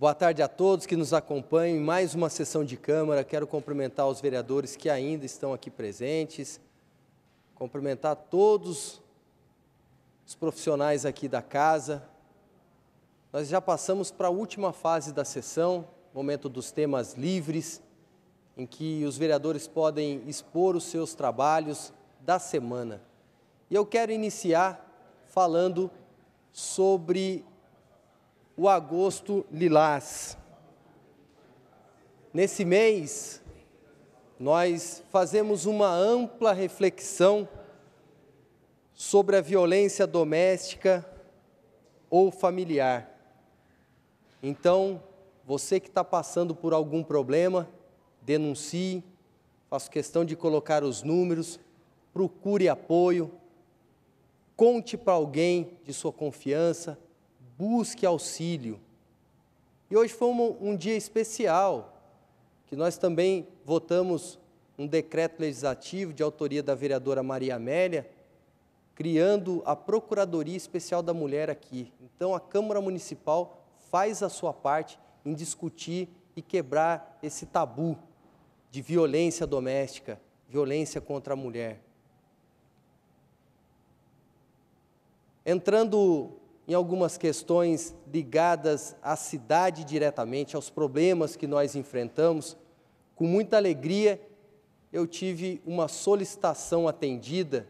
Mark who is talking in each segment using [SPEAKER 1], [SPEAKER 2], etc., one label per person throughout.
[SPEAKER 1] Boa tarde a todos que nos acompanham em mais uma sessão de Câmara. Quero cumprimentar os vereadores que ainda estão aqui presentes, cumprimentar todos os profissionais aqui da casa. Nós já passamos para a última fase da sessão, momento dos temas livres, em que os vereadores podem expor os seus trabalhos da semana. E eu quero iniciar falando sobre o agosto lilás. Nesse mês, nós fazemos uma ampla reflexão sobre a violência doméstica ou familiar. Então, você que está passando por algum problema, denuncie, faço questão de colocar os números, procure apoio, conte para alguém de sua confiança, busque auxílio. E hoje foi um, um dia especial, que nós também votamos um decreto legislativo de autoria da vereadora Maria Amélia, criando a Procuradoria Especial da Mulher aqui. Então, a Câmara Municipal faz a sua parte em discutir e quebrar esse tabu de violência doméstica, violência contra a mulher. Entrando em algumas questões ligadas à cidade diretamente, aos problemas que nós enfrentamos. Com muita alegria, eu tive uma solicitação atendida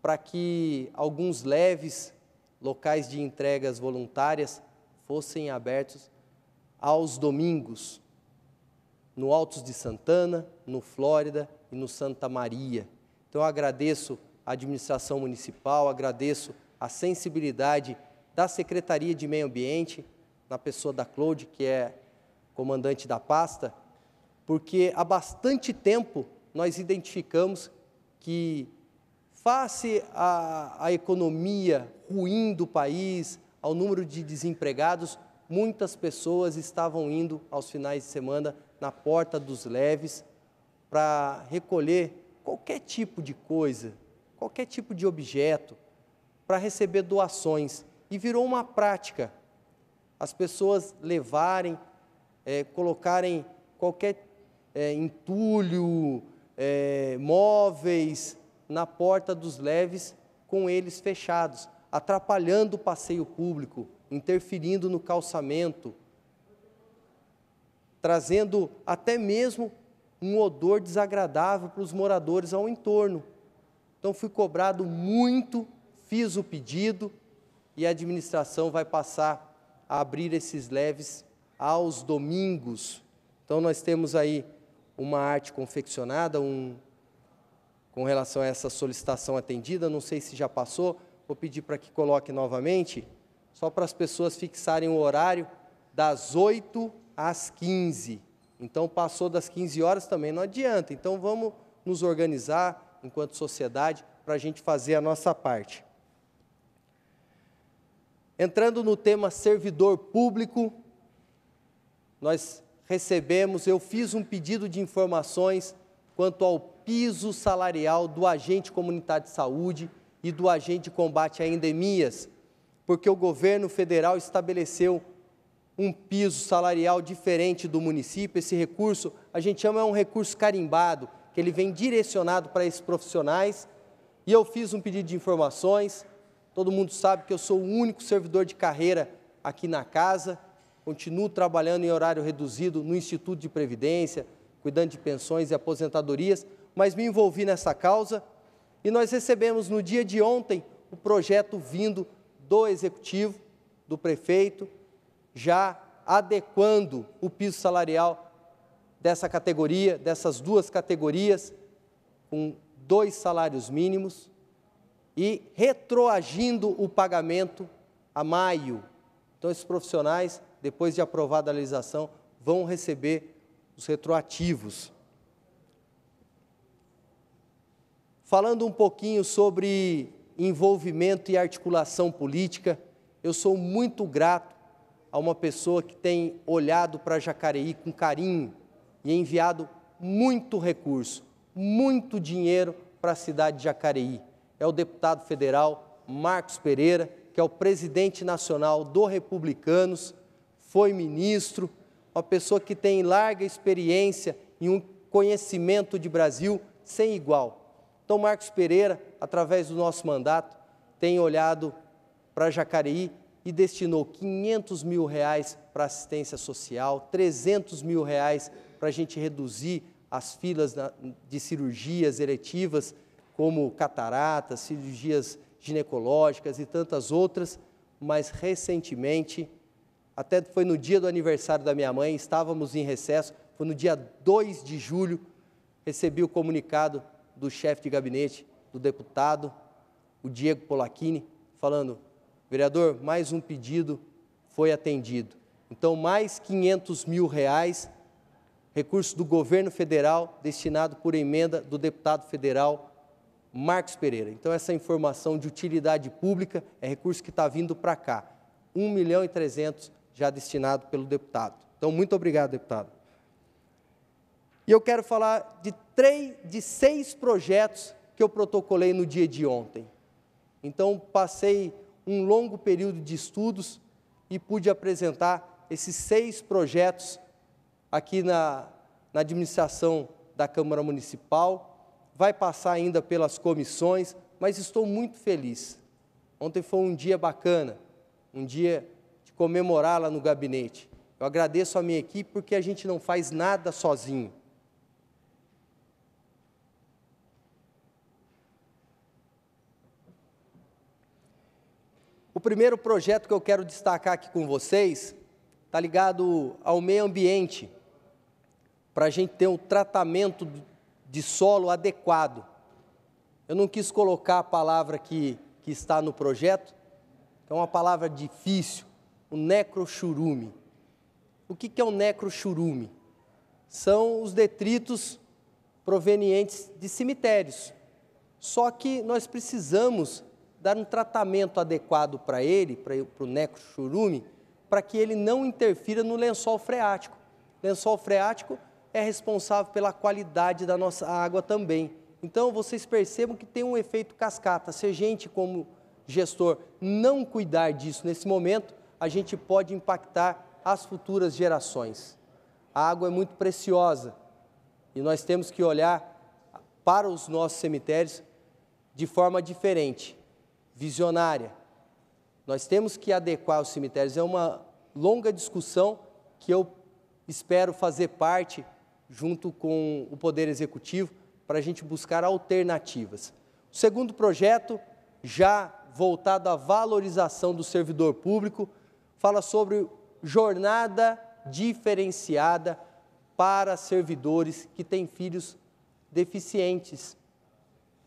[SPEAKER 1] para que alguns leves locais de entregas voluntárias fossem abertos aos domingos, no Altos de Santana, no Flórida e no Santa Maria. Então, eu agradeço a administração municipal, agradeço a sensibilidade da Secretaria de Meio Ambiente, na pessoa da Claude, que é comandante da pasta, porque há bastante tempo nós identificamos que, face à, à economia ruim do país, ao número de desempregados, muitas pessoas estavam indo aos finais de semana na porta dos leves para recolher qualquer tipo de coisa, qualquer tipo de objeto, para receber doações e virou uma prática as pessoas levarem, é, colocarem qualquer é, entulho, é, móveis na porta dos leves com eles fechados, atrapalhando o passeio público, interferindo no calçamento, trazendo até mesmo um odor desagradável para os moradores ao entorno. Então fui cobrado muito, fiz o pedido, e a administração vai passar a abrir esses leves aos domingos. Então nós temos aí uma arte confeccionada, um com relação a essa solicitação atendida, não sei se já passou, vou pedir para que coloque novamente, só para as pessoas fixarem o horário das 8 às 15. Então passou das 15 horas também não adianta. Então vamos nos organizar enquanto sociedade para a gente fazer a nossa parte. Entrando no tema servidor público, nós recebemos, eu fiz um pedido de informações quanto ao piso salarial do agente comunitário de saúde e do agente de combate a endemias, porque o governo federal estabeleceu um piso salarial diferente do município. Esse recurso, a gente chama é um recurso carimbado, que ele vem direcionado para esses profissionais. E eu fiz um pedido de informações, Todo mundo sabe que eu sou o único servidor de carreira aqui na casa. Continuo trabalhando em horário reduzido no Instituto de Previdência, cuidando de pensões e aposentadorias, mas me envolvi nessa causa e nós recebemos no dia de ontem o projeto vindo do executivo, do prefeito, já adequando o piso salarial dessa categoria, dessas duas categorias, com dois salários mínimos e retroagindo o pagamento a maio. Então, esses profissionais, depois de aprovada a legislação, vão receber os retroativos. Falando um pouquinho sobre envolvimento e articulação política, eu sou muito grato a uma pessoa que tem olhado para Jacareí com carinho e enviado muito recurso, muito dinheiro para a cidade de Jacareí é o deputado federal Marcos Pereira, que é o presidente nacional do Republicanos, foi ministro, uma pessoa que tem larga experiência e um conhecimento de Brasil sem igual. Então, Marcos Pereira, através do nosso mandato, tem olhado para Jacareí e destinou 500 mil reais para assistência social, 300 mil reais para a gente reduzir as filas de cirurgias eletivas como cataratas, cirurgias ginecológicas e tantas outras, mas recentemente, até foi no dia do aniversário da minha mãe, estávamos em recesso, foi no dia 2 de julho, recebi o comunicado do chefe de gabinete do deputado, o Diego Polacchini, falando: vereador, mais um pedido foi atendido. Então, mais 500 mil reais, recurso do governo federal, destinado por emenda do deputado federal Marcos Pereira. Então, essa informação de utilidade pública é recurso que está vindo para cá. 1 milhão e 300 já destinado pelo deputado. Então, muito obrigado, deputado. E eu quero falar de, três, de seis projetos que eu protocolei no dia de ontem. Então, passei um longo período de estudos e pude apresentar esses seis projetos aqui na, na administração da Câmara Municipal vai passar ainda pelas comissões, mas estou muito feliz. Ontem foi um dia bacana, um dia de comemorar lá no gabinete. Eu agradeço a minha equipe porque a gente não faz nada sozinho. O primeiro projeto que eu quero destacar aqui com vocês está ligado ao meio ambiente, para a gente ter um tratamento de solo adequado. Eu não quis colocar a palavra que, que está no projeto, que é uma palavra difícil, o necrochurume. O que, que é o necrochurume? São os detritos provenientes de cemitérios. Só que nós precisamos dar um tratamento adequado para ele, para o necrochurume, para que ele não interfira no lençol freático. Lençol freático é responsável pela qualidade da nossa água também. Então vocês percebam que tem um efeito cascata. Se a gente, como gestor, não cuidar disso nesse momento, a gente pode impactar as futuras gerações. A água é muito preciosa e nós temos que olhar para os nossos cemitérios de forma diferente, visionária. Nós temos que adequar os cemitérios. É uma longa discussão que eu espero fazer parte junto com o Poder Executivo, para a gente buscar alternativas. O segundo projeto, já voltado à valorização do servidor público, fala sobre jornada diferenciada para servidores que têm filhos deficientes.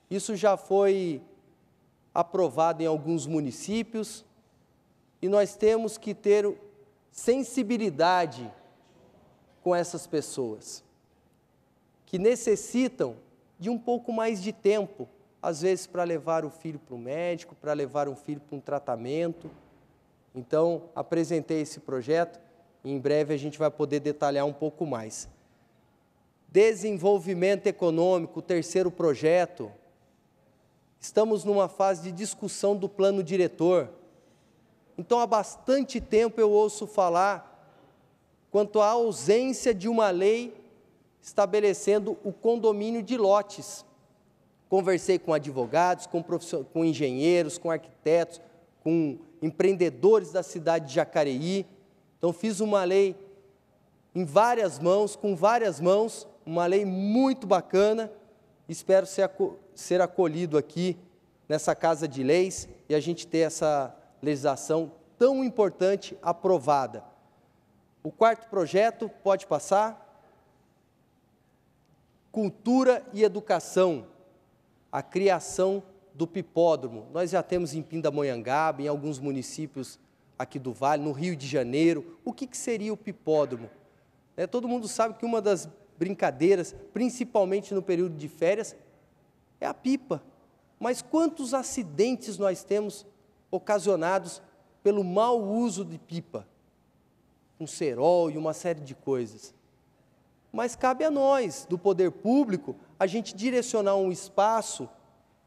[SPEAKER 1] Isso já foi aprovado em alguns municípios e nós temos que ter sensibilidade com essas pessoas que necessitam de um pouco mais de tempo, às vezes para levar o filho para o médico, para levar um filho para um tratamento. Então, apresentei esse projeto e em breve a gente vai poder detalhar um pouco mais. Desenvolvimento econômico, terceiro projeto. Estamos numa fase de discussão do plano diretor. Então, há bastante tempo eu ouço falar quanto à ausência de uma lei estabelecendo o condomínio de lotes. Conversei com advogados, com, com engenheiros, com arquitetos, com empreendedores da cidade de Jacareí. Então, fiz uma lei em várias mãos, com várias mãos, uma lei muito bacana. Espero ser, aco ser acolhido aqui nessa Casa de Leis e a gente ter essa legislação tão importante aprovada. O quarto projeto, pode passar cultura e educação, a criação do pipódromo. Nós já temos em Pindamonhangaba, em alguns municípios aqui do Vale, no Rio de Janeiro. O que, que seria o pipódromo? É, todo mundo sabe que uma das brincadeiras, principalmente no período de férias, é a pipa. Mas quantos acidentes nós temos ocasionados pelo mau uso de pipa? Um cerol e uma série de coisas mas cabe a nós, do poder público, a gente direcionar um espaço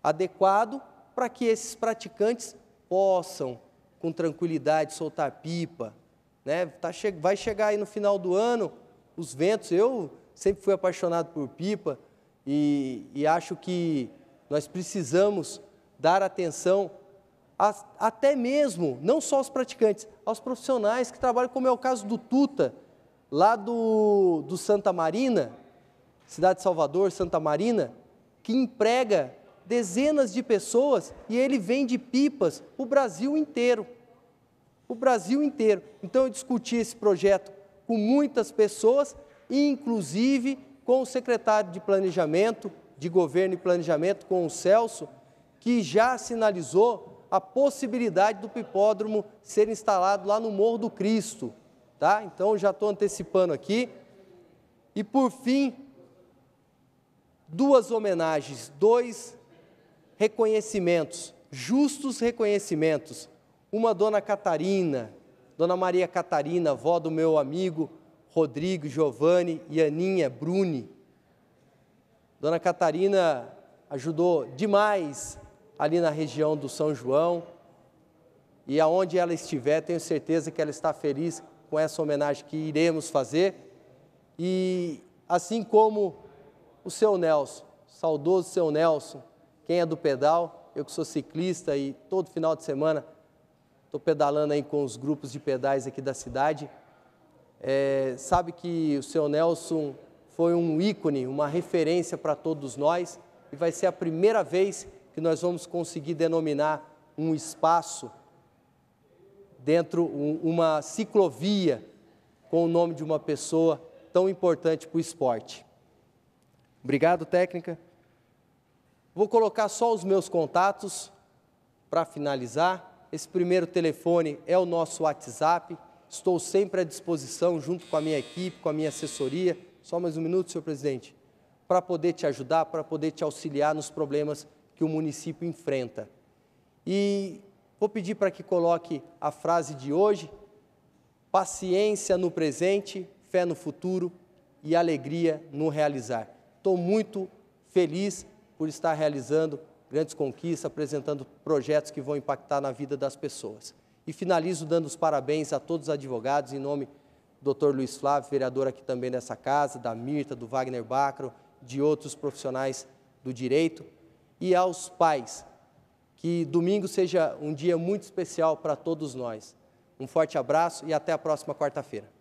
[SPEAKER 1] adequado para que esses praticantes possam, com tranquilidade, soltar pipa. Né? Tá, vai chegar aí no final do ano os ventos. Eu sempre fui apaixonado por pipa e, e acho que nós precisamos dar atenção até mesmo, não só aos praticantes, aos profissionais que trabalham, como é o caso do Tuta, lá do, do Santa Marina, cidade de Salvador, Santa Marina, que emprega dezenas de pessoas e ele vende pipas o Brasil inteiro. O Brasil inteiro. Então eu discuti esse projeto com muitas pessoas, inclusive com o secretário de Planejamento, de Governo e Planejamento, com o Celso, que já sinalizou a possibilidade do pipódromo ser instalado lá no Morro do Cristo tá? Então já estou antecipando aqui. E por fim, duas homenagens, dois reconhecimentos, justos reconhecimentos. Uma Dona Catarina, Dona Maria Catarina, avó do meu amigo Rodrigo, Giovanni e Aninha Bruni. Dona Catarina ajudou demais ali na região do São João. E aonde ela estiver, tenho certeza que ela está feliz com essa homenagem que iremos fazer. E assim como o seu Nelson, saudoso seu Nelson, quem é do pedal, eu que sou ciclista e todo final de semana estou pedalando aí com os grupos de pedais aqui da cidade. É, sabe que o seu Nelson foi um ícone, uma referência para todos nós e vai ser a primeira vez que nós vamos conseguir denominar um espaço dentro uma ciclovia com o nome de uma pessoa tão importante para o esporte. Obrigado, técnica. Vou colocar só os meus contatos para finalizar. Esse primeiro telefone é o nosso WhatsApp. Estou sempre à disposição, junto com a minha equipe, com a minha assessoria. Só mais um minuto, senhor presidente, para poder te ajudar, para poder te auxiliar nos problemas que o município enfrenta. E Vou pedir para que coloque a frase de hoje: paciência no presente, fé no futuro e alegria no realizar. Estou muito feliz por estar realizando grandes conquistas, apresentando projetos que vão impactar na vida das pessoas. E finalizo dando os parabéns a todos os advogados, em nome do Dr. Luiz Flávio, vereador aqui também nessa casa, da Mirta, do Wagner Bacro, de outros profissionais do direito, e aos pais que domingo seja um dia muito especial para todos nós. Um forte abraço e até a próxima quarta-feira.